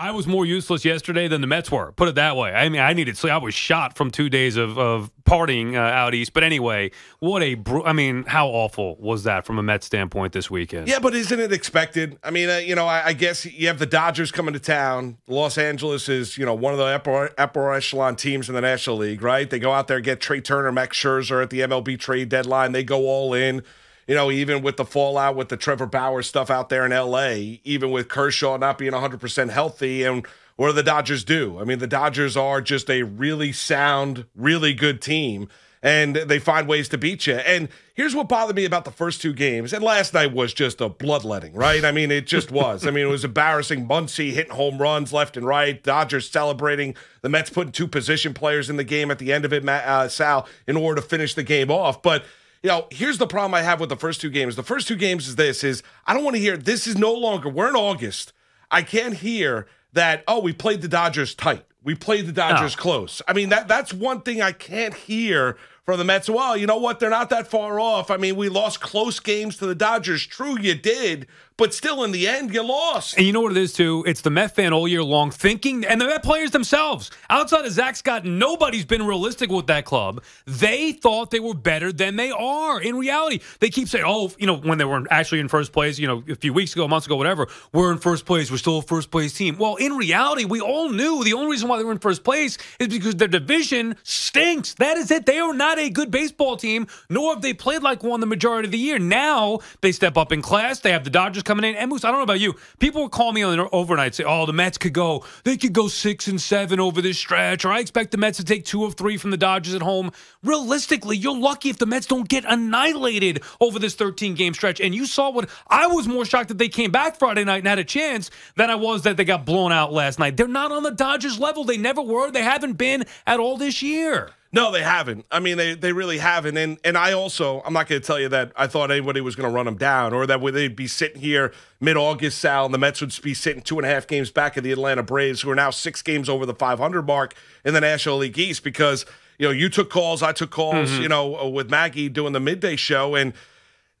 I was more useless yesterday than the Mets were. Put it that way. I mean, I needed sleep. I was shot from two days of, of partying uh, out east. But anyway, what a br- I mean, how awful was that from a Mets standpoint this weekend? Yeah, but isn't it expected? I mean, uh, you know, I, I, guess you have the Dodgers coming to town. Los Angeles is you know one of the upper, upper echelon teams in the National League, right? They go out there get Trey Turner, Max Scherzer at the MLB trade deadline. They go all in you know, even with the fallout with the Trevor Bauer stuff out there in LA, even with Kershaw not being 100% healthy and what do the Dodgers do? I mean, the Dodgers are just a really sound, really good team and they find ways to beat you. And here's what bothered me about the first two games. And last night was just a bloodletting, right? I mean, it just was. I mean, it was embarrassing. Muncie hitting home runs left and right. Dodgers celebrating. The Mets putting two position players in the game at the end of it, uh, Sal, in order to finish the game off. But you know, here's the problem I have with the first two games. The first two games is this is I don't want to hear this is no longer we're in August. I can't hear that, oh, we played the Dodgers tight. We played the Dodgers no. close. I mean, that that's one thing I can't hear from the Mets. Well, you know what? They're not that far off. I mean, we lost close games to the Dodgers. True, you did, but still, in the end, you lost. And you know what it is, too? It's the Met fan all year long thinking, and the Met players themselves. Outside of Zach Scott, nobody's been realistic with that club. They thought they were better than they are. In reality, they keep saying, oh, you know, when they were actually in first place, you know, a few weeks ago, months ago, whatever, we're in first place. We're still a first place team. Well, in reality, we all knew the only reason why they were in first place is because their division stinks. That is it. They are not a good baseball team, nor have they played like one the majority of the year. Now they step up in class. They have the Dodgers coming in. And Moose, I don't know about you. People will call me on the overnight say, "Oh, the Mets could go. They could go six and seven over this stretch." Or I expect the Mets to take two of three from the Dodgers at home. Realistically, you're lucky if the Mets don't get annihilated over this 13 game stretch. And you saw what I was more shocked that they came back Friday night and had a chance than I was that they got blown out last night. They're not on the Dodgers level. They never were. They haven't been at all this year. No, they haven't. I mean, they, they really haven't. And and I also, I'm not going to tell you that I thought anybody was going to run them down or that they'd be sitting here mid August, Sal, and the Mets would be sitting two and a half games back of the Atlanta Braves, who are now six games over the 500 mark in the National League East because, you know, you took calls, I took calls, mm-hmm. you know, uh, with Maggie doing the midday show. And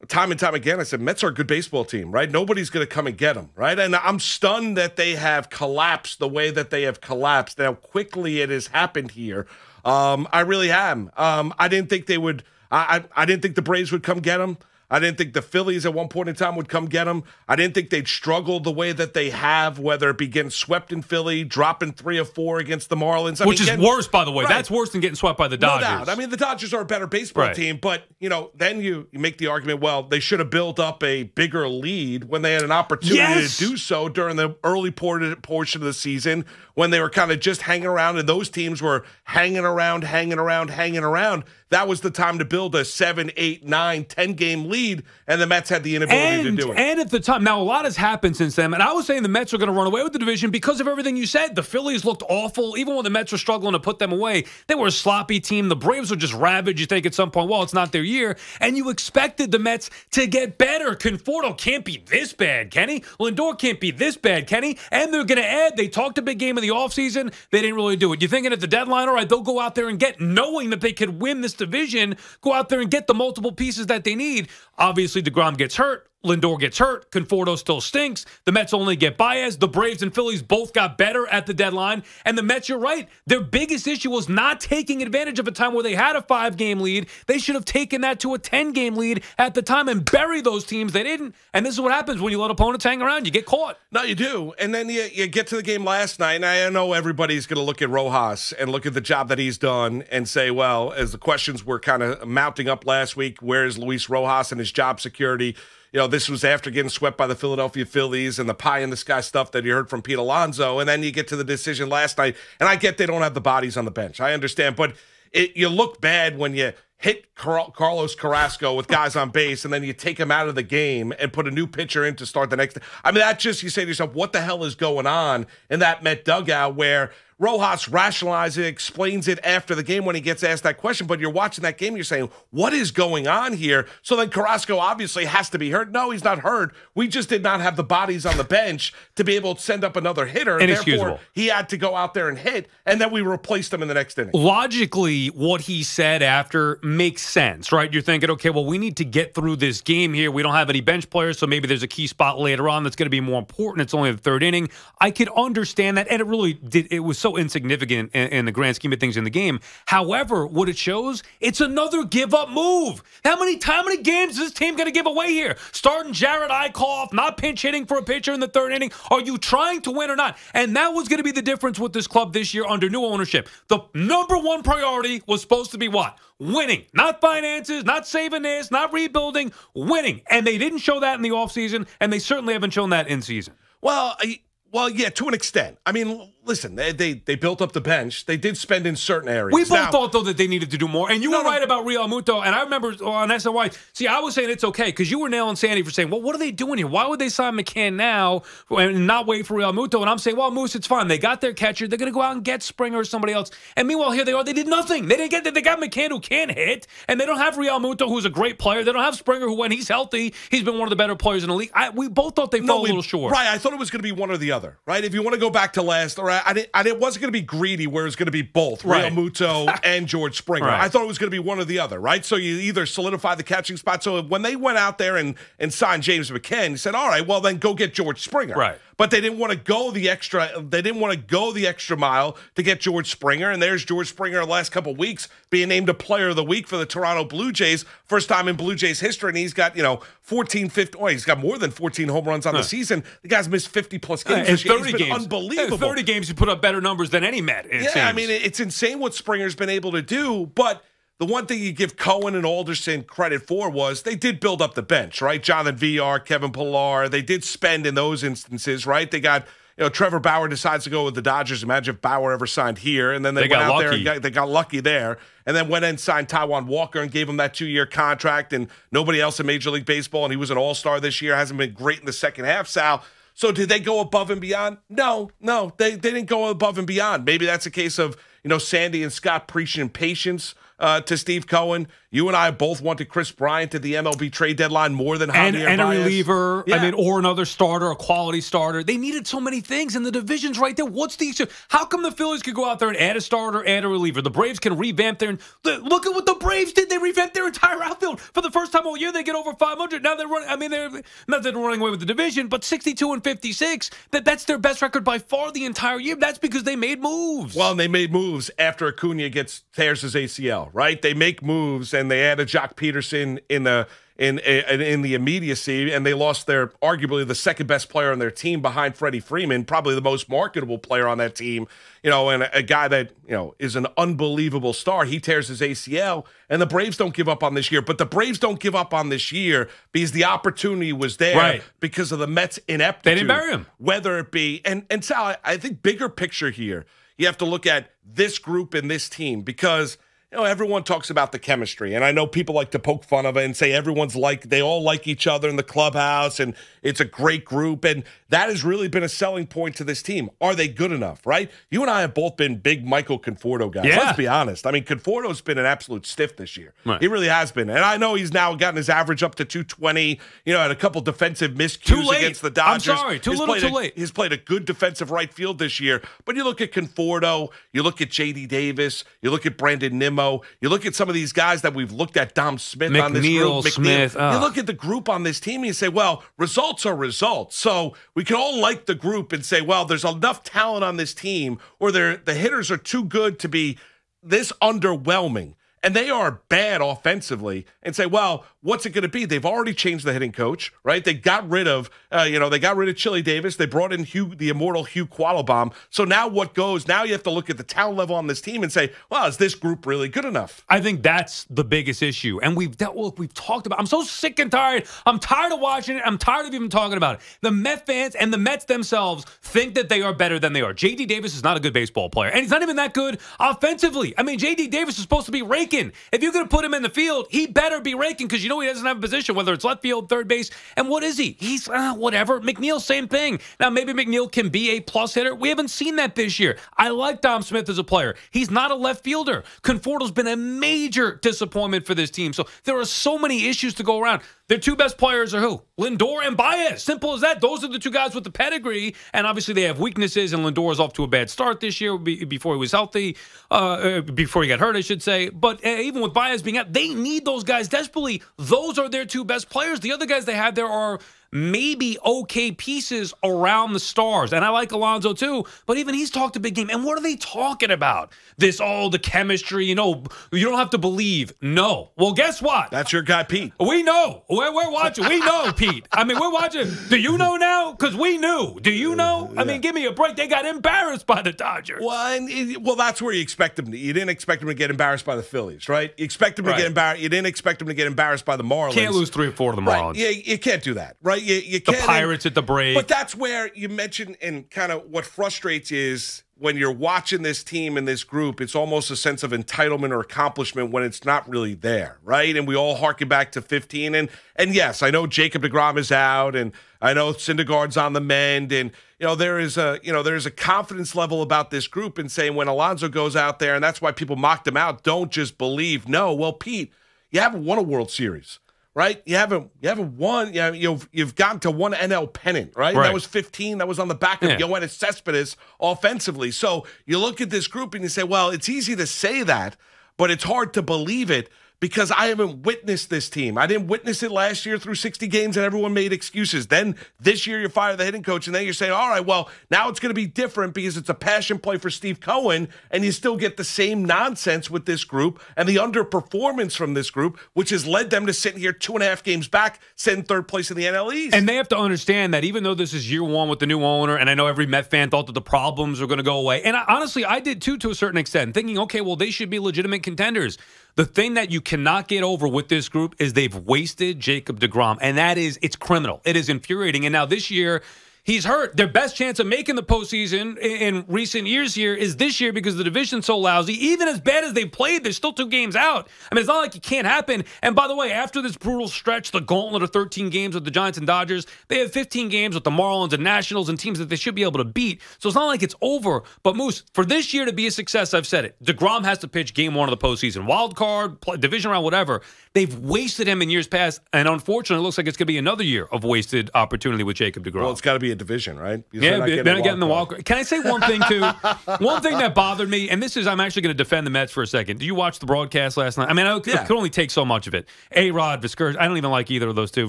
time and time again, I said, Mets are a good baseball team, right? Nobody's going to come and get them, right? And I'm stunned that they have collapsed the way that they have collapsed, how quickly it has happened here um, I really am. Um, I didn't think they would. I, I, I didn't think the Braves would come get him. I didn't think the Phillies at one point in time would come get him. I didn't think they'd struggle the way that they have, whether it be getting swept in Philly, dropping three or four against the Marlins. I Which mean, is getting, worse, by the way. Right. That's worse than getting swept by the Dodgers. No doubt. I mean, the Dodgers are a better baseball right. team, but, you know, then you, you make the argument, well, they should have built up a bigger lead when they had an opportunity yes. to do so during the early portion of the season when they were kind of just hanging around and those teams were hanging around, hanging around, hanging around that was the time to build a seven, eight, nine, ten game lead, and the Mets had the inability and, to do it. And at the time, now a lot has happened since then, and I was saying the Mets are going to run away with the division because of everything you said. The Phillies looked awful, even when the Mets were struggling to put them away. They were a sloppy team. The Braves were just rabid. You think at some point, well, it's not their year, and you expected the Mets to get better. Conforto can't be this bad, Kenny. Lindor can't be this bad, Kenny. And they're going to add. They talked a big game in the offseason. They didn't really do it. You're thinking at the deadline, all right, they'll go out there and get, knowing that they could win this division, go out there and get the multiple pieces that they need. Obviously, DeGrom gets hurt. Lindor gets hurt. Conforto still stinks. The Mets only get Baez. The Braves and Phillies both got better at the deadline. And the Mets, you're right, their biggest issue was not taking advantage of a time where they had a five game lead. They should have taken that to a 10 game lead at the time and bury those teams. They didn't. And this is what happens when you let opponents hang around. You get caught. No, you do. And then you, you get to the game last night. And I know everybody's going to look at Rojas and look at the job that he's done and say, well, as the questions were kind of mounting up last week, where is Luis Rojas and his job security? you know, this was after getting swept by the Philadelphia Phillies and the pie in the sky stuff that you heard from Pete Alonso. And then you get to the decision last night. And I get they don't have the bodies on the bench. I understand. But it, you look bad when you hit Car Carlos Carrasco with guys on base and then you take him out of the game and put a new pitcher in to start the next. I mean, that just, you say to yourself, what the hell is going on in that Met dugout where Rojas rationalizes it, explains it after the game when he gets asked that question. But you're watching that game, you're saying, what is going on here? So then Carrasco obviously has to be hurt. No, he's not hurt. We just did not have the bodies on the bench to be able to send up another hitter. And therefore, he had to go out there and hit, and then we replaced him in the next inning. Logically, what he said after makes sense, right? You're thinking, okay, well, we need to get through this game here. We don't have any bench players, so maybe there's a key spot later on that's going to be more important. It's only the third inning. I could understand that, and it really did. It was so insignificant in, in, the grand scheme of things in the game. However, what it shows, it's another give up move. How many how many games is this team going to give away here? Starting Jared Eichhoff, not pinch hitting for a pitcher in the third inning. Are you trying to win or not? And that was going to be the difference with this club this year under new ownership. The number one priority was supposed to be what? Winning, not finances, not saving this, not rebuilding, winning. And they didn't show that in the offseason, and they certainly haven't shown that in season. Well, I, well, yeah, to an extent. I mean, listen, they, they, they built up the bench. They did spend in certain areas. We both now, thought though that they needed to do more, and you no, were no. right about Real Muto. And I remember on SNY. See, I was saying it's okay because you were nailing Sandy for saying, "Well, what are they doing here? Why would they sign McCann now and not wait for Real Muto?" And I'm saying, "Well, Moose, it's fine. They got their catcher. They're going to go out and get Springer or somebody else." And meanwhile, here they are. They did nothing. They didn't get. They got McCann who can hit, and they don't have Real Muto who's a great player. They don't have Springer who, when he's healthy, he's been one of the better players in the league. I, we both thought they no, fell we, a little short. Right. I thought it was going to be one or the other. Right. If you want to go back to last, or I didn't, and it wasn't going to be greedy where it was going to be both right. Real Muto and George Springer. Right. I thought it was going to be one or the other, right? So you either solidify the catching spot. So when they went out there and and signed James McCann, you said, all right, well then go get George Springer, right? But they didn't want to go the extra. They didn't want to go the extra mile to get George Springer, and there's George Springer the last couple weeks being named a Player of the Week for the Toronto Blue Jays, first time in Blue Jays history, and he's got you know 14, 15. Oh, he's got more than 14 home runs on huh. the season. The guy's missed 50 plus uh, games. Right, 30 games. Uh, unbelievable. 30 games actually put up better numbers than any Met. yeah, seems. I mean, it's insane what Springer's been able to do, but. The one thing you give Cohen and Alderson credit for was they did build up the bench, right? Jonathan VR, Kevin Pillar, they did spend in those instances, right? They got you know, Trevor Bauer decides to go with the Dodgers. Imagine if Bauer ever signed here, and then they, they went out lucky. there and got, they got lucky there, and then went and signed Taiwan Walker and gave him that two-year contract, and nobody else in Major League Baseball, and he was an All-Star this year. Hasn't been great in the second half, Sal. So did they go above and beyond? No, no, they, they didn't go above and beyond. Maybe that's a case of you know, Sandy and Scott preaching patience uh, to Steve Cohen. You and I both wanted Chris Bryant to the MLB trade deadline more than Javier and, and a reliever. Yeah. I mean, or another starter, a quality starter. They needed so many things, and the division's right there. What's the issue? How come the Phillies could go out there and add a starter, add a reliever? The Braves can revamp their. Look at what the Braves did. They revamped their entire outfield for the first time all year. They get over 500. Now they're running. I mean, they're not that they're running away with the division, but 62 and 56. That that's their best record by far the entire year. That's because they made moves. Well, they made moves moves after Acuna gets tears his ACL, right? They make moves and they added Jock Peterson in the in in the immediacy, and they lost their arguably the second best player on their team behind Freddie Freeman, probably the most marketable player on that team, you know, and a, a guy that you know is an unbelievable star. He tears his ACL, and the Braves don't give up on this year. But the Braves don't give up on this year because the opportunity was there, right. Because of the Mets' ineptitude, they didn't bury him. Whether it be and and Sal, I think bigger picture here you have to look at this group and this team because – you know, everyone talks about the chemistry, and I know people like to poke fun of it and say everyone's like they all like each other in the clubhouse, and it's a great group, and that has really been a selling point to this team. Are they good enough? Right? You and I have both been big Michael Conforto guys. Yeah. Let's be honest. I mean, Conforto's been an absolute stiff this year. Right. He really has been, and I know he's now gotten his average up to 220. You know, had a couple defensive miscues against the Dodgers. I'm sorry, too he's little, too a, late. He's played a good defensive right field this year, but you look at Conforto, you look at J.D. Davis, you look at Brandon Nimmo. Primo. You look at some of these guys that we've looked at, Dom Smith McNeil, on this group. McNeil. Smith. You uh. look at the group on this team and you say, well, results are results. So we can all like the group and say, well, there's enough talent on this team, or the hitters are too good to be this underwhelming and they are bad offensively and say, well, what's it going to be? They've already changed the hitting coach, right? They got rid of, uh, you know, they got rid of Chili Davis. They brought in Hugh, the immortal Hugh Qualibom. So now what goes? Now you have to look at the talent level on this team and say, well, is this group really good enough? I think that's the biggest issue. And we've dealt with, we've talked about, I'm so sick and tired. I'm tired of watching it. I'm tired of even talking about it. The Mets fans and the Mets themselves think that they are better than they are. J.D. Davis is not a good baseball player, and he's not even that good offensively. I mean, J.D. Davis is supposed to be ranked raking. If you're going to put him in the field, he better be raking because you know he doesn't have a position, whether it's left field, third base. And what is he? He's uh, whatever. McNeil, same thing. Now, maybe McNeil can be a plus hitter. We haven't seen that this year. I like Dom Smith as a player. He's not a left fielder. Conforto's been a major disappointment for this team. So there are so many issues to go around. Their two best players are who? Lindor and Baez. Simple as that. Those are the two guys with the pedigree. And obviously, they have weaknesses, and Lindor is off to a bad start this year before he was healthy, uh, uh, before he got hurt, I should say. But with eh, even with Baez being out, they need those guys desperately. Those are their two best players. The other guys they have there are maybe okay pieces around the stars. And I like Alonzo too, but even he's talked a big game. And what are they talking about? This all oh, the chemistry, you know, you don't have to believe. No. Well, guess what? That's your guy, Pete. We know. We're, we're watching. We know, Pete. I mean, we're watching. Do you know now? Because we knew. Do you know? I yeah. mean, give me a break. They got embarrassed by the Dodgers. Well, and it, well, that's where you expect them to. You didn't expect them to get embarrassed by the Phillies, right? You expect them right. to get embarrassed. You didn't expect them to get embarrassed by the Marlins. Can't lose three or four of the Marlins. Right. Yeah, you can't do that, right? you, you the Pirates and, at the break. But that's where you mentioned and kind of what frustrates is when you're watching this team and this group, it's almost a sense of entitlement or accomplishment when it's not really there, right? And we all harken back to 15. And and yes, I know Jacob Degrom is out, and I know Syndergaard's on the mend, and you know there is a you know there is a confidence level about this group and saying when Alonzo goes out there, and that's why people mocked him out. Don't just believe. No, well, Pete, you haven't won a World Series right? You haven't you haven't won. You have, you've you've gotten to one NL pennant, right? right? That was 15. That was on the back of yeah. Cespedes offensively. So you look at this group and you say, well, it's easy to say that, but it's hard to believe it because I haven't witnessed this team. I didn't witness it last year through 60 games and everyone made excuses. Then this year you fire the hitting coach and then you're saying, all right, well, now it's going to be different because it's a passion play for Steve Cohen and you still get the same nonsense with this group and the underperformance from this group, which has led them to sit here two and a half games back, sitting third place in the NL East. And they have to understand that even though this is year one with the new owner, and I know every Met fan thought that the problems were going to go away. And I, honestly, I did too to a certain extent, thinking, okay, well, they should be legitimate contenders. The thing that you cannot get over with this group is they've wasted Jacob DeGrom, and that is it's criminal. It is infuriating. And now this year, He's hurt. Their best chance of making the postseason in recent years here is this year because the division's so lousy. Even as bad as they played, they're still two games out. I mean, it's not like it can't happen. And by the way, after this brutal stretch, the gauntlet of 13 games with the Giants and Dodgers, they have 15 games with the Marlins and Nationals and teams that they should be able to beat. So it's not like it's over. But Moose, for this year to be a success, I've said it. DeGrom has to pitch game one of the postseason, wild card, play, division round, whatever. They've wasted him in years past. And unfortunately, it looks like it's going to be another year of wasted opportunity with Jacob DeGrom. Well, it's got to be a division, right? yeah, they're not getting, getting the walk. Can I say one thing too? one thing that bothered me, and this is I'm actually going to defend the Mets for a second. Do you watch the broadcast last night? I mean, I could, yeah. could only take so much of it. A Rod Viscursion. I don't even like either of those two.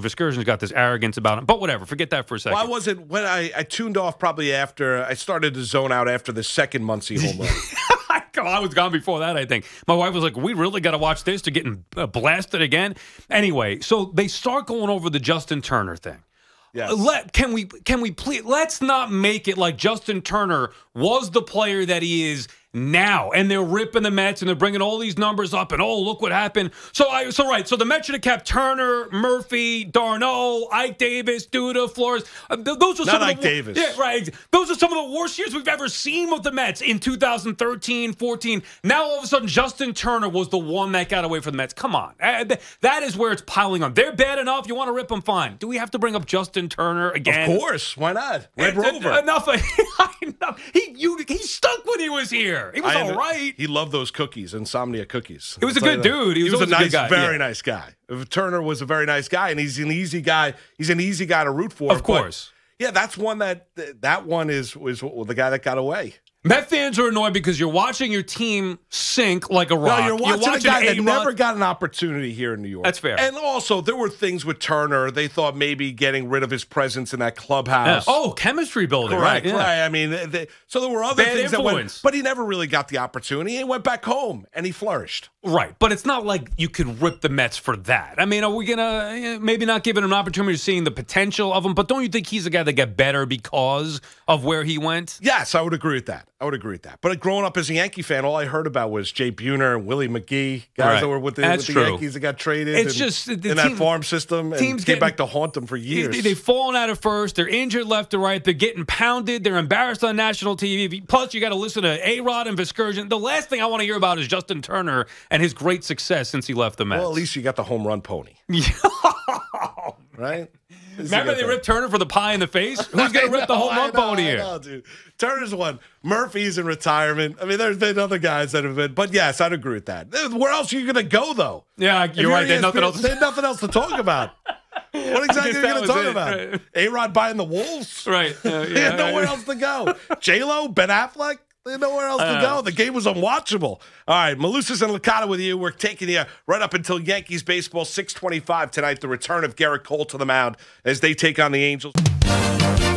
Viscursion's got this arrogance about him, but whatever. Forget that for a second. Well, I wasn't when I, I tuned off probably after I started to zone out after the second Muncie home run. I was gone before that, I think. My wife was like, we really got to watch this. to get getting uh, blasted again. Anyway, so they start going over the Justin Turner thing. Yes. Let can we can we please let's not make it like Justin Turner was the player that he is now. And they're ripping the Mets and they're bringing all these numbers up and oh, look what happened. So I so right, so the Mets should have kept Turner, Murphy, Darno, Ike Davis, Duda, Flores. Uh, th those were Not some Ike of the, Davis. Yeah, right. Those are some of the worst years we've ever seen with the Mets in 2013, 14. Now all of a sudden Justin Turner was the one that got away from the Mets. Come on. Uh, th that is where it's piling on. They're bad enough. You want to rip them fine. Do we have to bring up Justin Turner again? Of course. Why not? Red Rover. Enough. enough. He you, he stuck when he was here there. He was all right. He loved those cookies, insomnia cookies. He was I'll a good dude. He was, he was a nice, guy. very yeah. nice guy. Turner was a very nice guy, and he's an easy guy. He's an easy guy to root for. Of course. yeah, that's one that that one is was the guy that got away. Met fans are annoyed because you're watching your team sink like a rock. No, you're watching, you're watching a guy A-Rod. that never got an opportunity here in New York. That's fair. And also, there were things with Turner. They thought maybe getting rid of his presence in that clubhouse. Yeah. Oh, chemistry building. Correct. Right. Yeah. right. I mean, they, so there were other Bad things influence. that went, but he never really got the opportunity. He went back home and he flourished. Right, but it's not like you could rip the Mets for that. I mean, are we gonna eh, maybe not give him an opportunity, seeing the potential of him? But don't you think he's a guy that got better because of where he went? Yes, I would agree with that. I would agree with that. But growing up as a Yankee fan, all I heard about was Jay Buhner and Willie McGee, guys right. that were with the, with the Yankees that got traded. It's and, just in team, that farm system. teams came getting, back to haunt them for years. They, have fallen out of first. They're injured left to right. They're getting pounded. They're embarrassed on national TV. Plus, you got to listen to A Rod and Viscursion. The last thing I want to hear about is Justin Turner and his great success since he left the Mets. Well, at least you got the home run pony. right? Remember they ripped Turner for the pie in the face? Who's going to rip know, the whole lump on you? Turner's one. Murphy's in retirement. I mean, there's been other guys that have been, but yes, I'd agree with that. Where else are you going to go, though? Yeah, you're, you're right. There's nothing, else. there's nothing else to talk about. What exactly are you going to talk it. about? Right. A Rod buying the Wolves? Right. Uh, yeah, nowhere else to go. J Lo, Ben Affleck? They had nowhere else to uh. go. The game was unwatchable. All right, Malusis and Licata with you. We're taking you right up until Yankees baseball 625 tonight. The return of Garrett Cole to the mound as they take on the Angels.